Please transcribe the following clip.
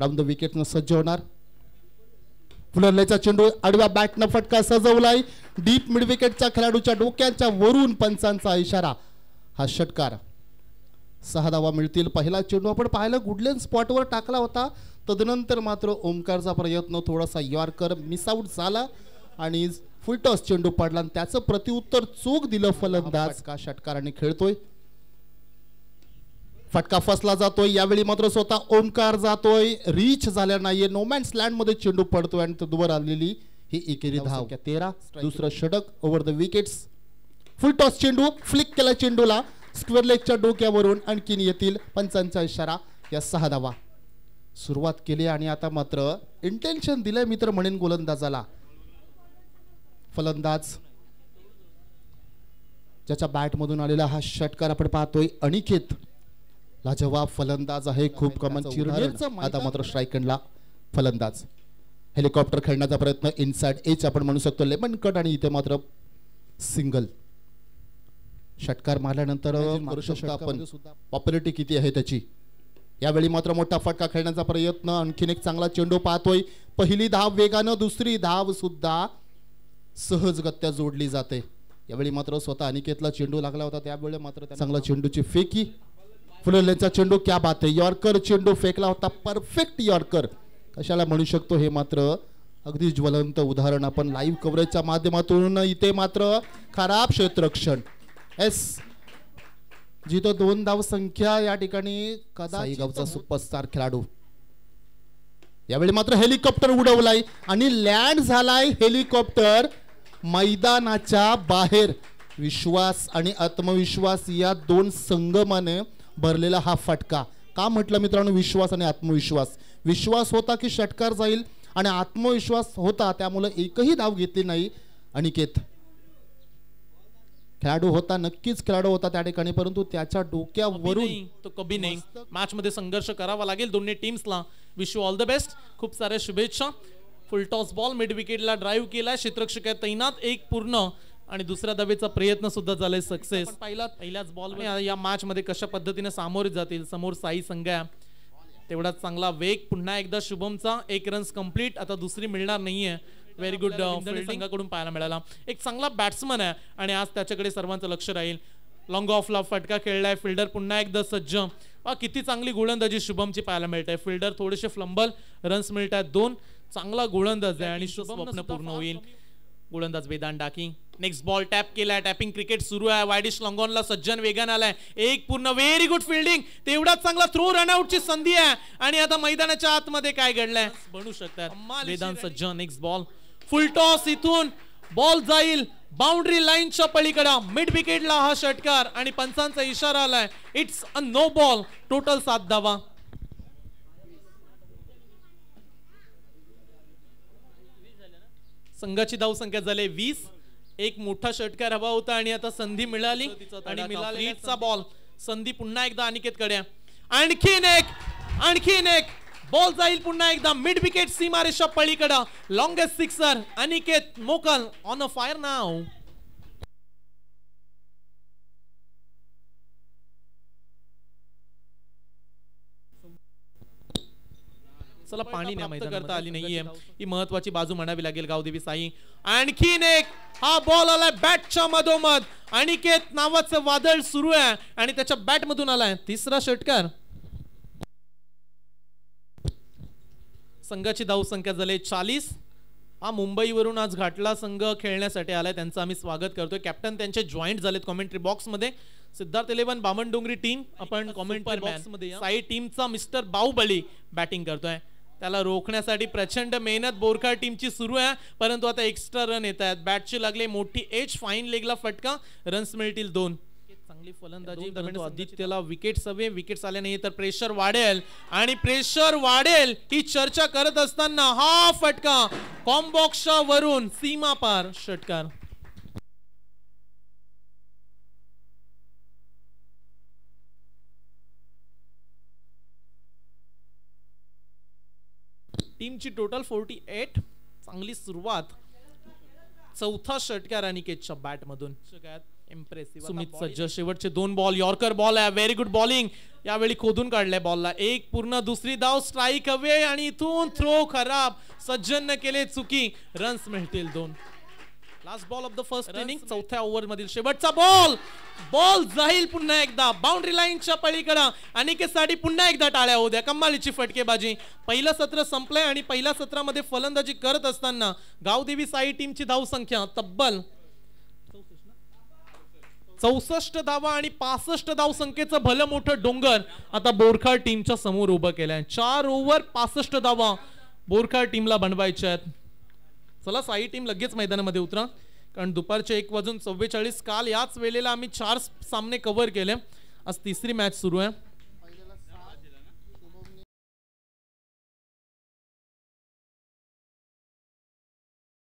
Ram the विकेटनं सज्ज होणार फुलरलेचा चेंडू आडव्या न फटका सजवलाय डीप मिडविकेटच्या खेळाडूच्या डोक्याच्या वरून पंचांचा इशारा हा षटकार सहा धावा मिळतील पहिला चेंडू आपण पाहिलं गुडलेन स्पॉटवर टाकला होता तदनंतर मात्र ओमकारचा प्रयत्न थोडासा यॉर्कर मिसआउट झाला आणि फुलटॉस चेंडू पडला आणि त्याचं प्रत्युत्तर चोख दिलं फलंदाज का षटकाराने खेळतोय फटका फसला जातोय यावेळी मात्र स्वतः ओमकार जातोय रीच झाल्या नाहीये नोमॅन्स लँड मध्ये चेंडू पडतोय आणि दुवर आलेली ही एकेरी धाव तेरा दुसरं षटक over the wickets full toss चेंडू फ्लिक केला चेंडूला स्क्वेअर लेगच्या डोक्यावरून आणखीन येतील पंचांचा इशारा या सहा धावा सुरुवात केली आणि आता मात्र इंटेन्शन दिलंय मित्र म्हणेन गोलंदाजाला फलंदाज ज्याच्या बॅटमधून आलेला हा षटकार आपण पाहतोय अनिकेत लाजवाब फलंदाज आहे खूप कमन आता मात्र स्ट्रायकनला फलंदाज हेलिकॉप्टर खेळण्याचा प्रयत्न इनसाइड एच आपण म्हणू शकतो लेमन कट आणि इथे मात्र सिंगल षटकार मारल्यानंतर करू शकतो आपण पॉप्युलरिटी किती आहे त्याची यावेळी मात्र मोठा फटका खेळण्याचा प्रयत्न आणखीन एक चांगला चेंडू पाहतोय पहिली धाव वेगानं दुसरी धाव सुद्धा सहजगत्या जोडली जाते यावेळी मात्र स्वतः अनिकेतला चेंडू लागला होता त्यावेळी मात्र चांगला चेंडूची फेकी फुलेलेचा चेंडू क्या बात आहे यॉर्कर चेंडू फेकला होता परफेक्ट यॉर्कर कशाला म्हणू शकतो हे मात्र अगदी ज्वलंत उदाहरण आपण लाईव्ह कव्हरेजच्या माध्यमातून इथे मात्र खराब क्षेत्रक्षण एस जिथं दोन धाव संख्या या ठिकाणी कदा सुपरस्टार खेळाडू यावेळी मात्र हेलिकॉप्टर उडवलाय आणि लँड झालाय हेलिकॉप्टर मैदानाच्या बाहेर विश्वास आणि आत्मविश्वास या दोन संगमाने भरलेला हा फटका का म्हटलं मित्रांनो विश्वास आणि आत्मविश्वास विश्वास होता की षटकार जाईल आणि आत्मविश्वास होता त्यामुळे एकही धाव घेतली नाही अनिकेत खेळाडू होता नक्कीच खेळाडू होता त्या ठिकाणी परंतु त्याच्या डोक्यावरून तो कभी नाही मॅच मध्ये संघर्ष करावा लागेल दोन्ही टीम्सला wish you all the best खूप साऱ्या शुभेच्छा फुलटॉस बॉल मिड विकेटला ड्राईव्ह केला क्षेत्रक्षक तैनात एक पूर्ण आणि दुसऱ्या दबेचा प्रयत्न सुद्धा झालाय सक्सेस पहिला पहिल्याच बॉल या मॅच मध्ये कशा पद्धतीने सामोरे जातील समोर साई संघ्या तेवढा चांगला वेग पुन्हा एकदा शुभमचा एक रन्स कम्प्लीट आता दुसरी मिळणार नाहीये व्हेरी गुड uh, संघाकडून पाहायला मिळाला एक चांगला बॅट्समन आहे आणि आज त्याच्याकडे सर्वांचं लक्ष राहील लॉंग ऑफला फटका खेळलाय फिल्डर पुन्हा एकदा सज्ज वा किती चांगली गोलंदाजी शुभमची पाहायला मिळते फिल्डर थोडेसे फ्लंबल रन्स मिळत आहेत दोन चांगला गोलंदाज आहे आणि शुभम पूर्ण होईल गोलंदाज वेदान डाकिंग नेक्स्ट बॉल टॅप केलाय टॅपिंग क्रिकेट सुरू आहे वायडिश लॉंगॉनला सज्जन वेगान आलाय एक पूर्ण व्हेरी गुड फिल्डिंग तेवढाच चांगला थ्रू रनआउटची संधी आहे आणि आता मैदानाच्या आतमध्ये काय घडलंय बनू शकतात Vedan Sajjan next ball full toss इथून बॉल जाईल बाउंड्री लाईनच्या पलीकडे मिड विकेटला हा षटकार आणि पंचांचा इशारा आलाय it's a no ball total सात धावा संघाची धावसंख्या झाली वीस एक मोठा षटकार हवा होता आणि आता संधी मिळाली आणि बॉल संधी पुन्हा एकदा अनिकेत कड्या आणखीन एक आणखीन एक बॉल जाईल पुन्हा एकदा मिड विकेट सीमारेषा पलीकडं लॉंगेस्ट सिक्सर अनिकेत मोकल ऑन अ फायर नाव चला पाणी करता आली नाहीये ही महत्वाची बाजू म्हणावी लागेल गावदेवी साई आणखीन एक हा बॉल आलाय बॅटच्या मधोमध अनिकेत नावाचं वादळ सुरू आहे आणि त्याच्या बॅट मधून आलाय तिसरा षटकार संघाची संख्या झाली चाळीस हा मुंबईवरून आज घाटला संघ खेळण्यासाठी आलाय त्यांचं आम्ही स्वागत करतोय कॅप्टन त्यांचे जॉईंट झालेत कॉमेंट्री मध्ये सिद्धार्थ इलेव्हन बामन डोंगरी टीम आपण कॉमेंट्री मध्ये साई टीमचा मिस्टर बाहुबली बॅटिंग करतोय त्याला रोखण्यासाठी प्रचंड मेहनत बोरखाळ टीमची सुरू आहे परंतु आता एक्स्ट्रा रन येत आहेत बॅटची लागले मोठी एज फाईन लेगला फटका रन्स मिळतील दोन चांगली फलंदाजी आदित्यला विकेट्स हवे विकेट्स आले नाही तर प्रेशर वाढेल आणि प्रेशर वाढेल ही चर्चा करत असताना हा फटका कॉम्बॉक्सच्या वरून सीमा पार षटकार टीमची टोटल फोर्टी एट चांगली सुरुवात चौथा षटकार अनिकेतच्या बॅटमधून सुमित सज्जन शेवटचे दोन बॉल यॉर्कर बॉल आहे व्हेरी गुड बॉलिंग यावेळी खोदून काढले बॉलला एक पूर्ण दुसरी धाव स्ट्राईक हवे आणि इथून थ्रो खराब सज्जन केले चुकी रन्स मिळतील दोन last ball of the first inning चौथ्या ओव्हर मधील शेवटचा बॉल बॉल जाईल पुन्हा एकदा बाउंड्री लाईनच्या पलीकडे अनिकेसाठी साडी पुन्हा एकदा टाळ्या होऊ द्या कमालीची फटकेबाजी पहिलं सत्र संपलंय आणि पहिल्या सत्रामध्ये फलंदाजी करत असताना गावदेवी साई टीमची धावसंख्या तब्बल चौसष्ट धावा आणि पासष्ट धाव संख्येचं भलं मोठं डोंगर आता बोरखाळ टीमच्या समोर उभं केलंय चार ओव्हर पासष्ट धावा बोरखाळ टीमला बनवायच्या आहेत चला साई टीम लगेच मैदानामध्ये उतरा कारण दुपारचे एक वाजून चव्वेचाळीस काल याच वेळेला आम्ही चार सामने कव्हर केले आज तिसरी मॅच सुरू आहे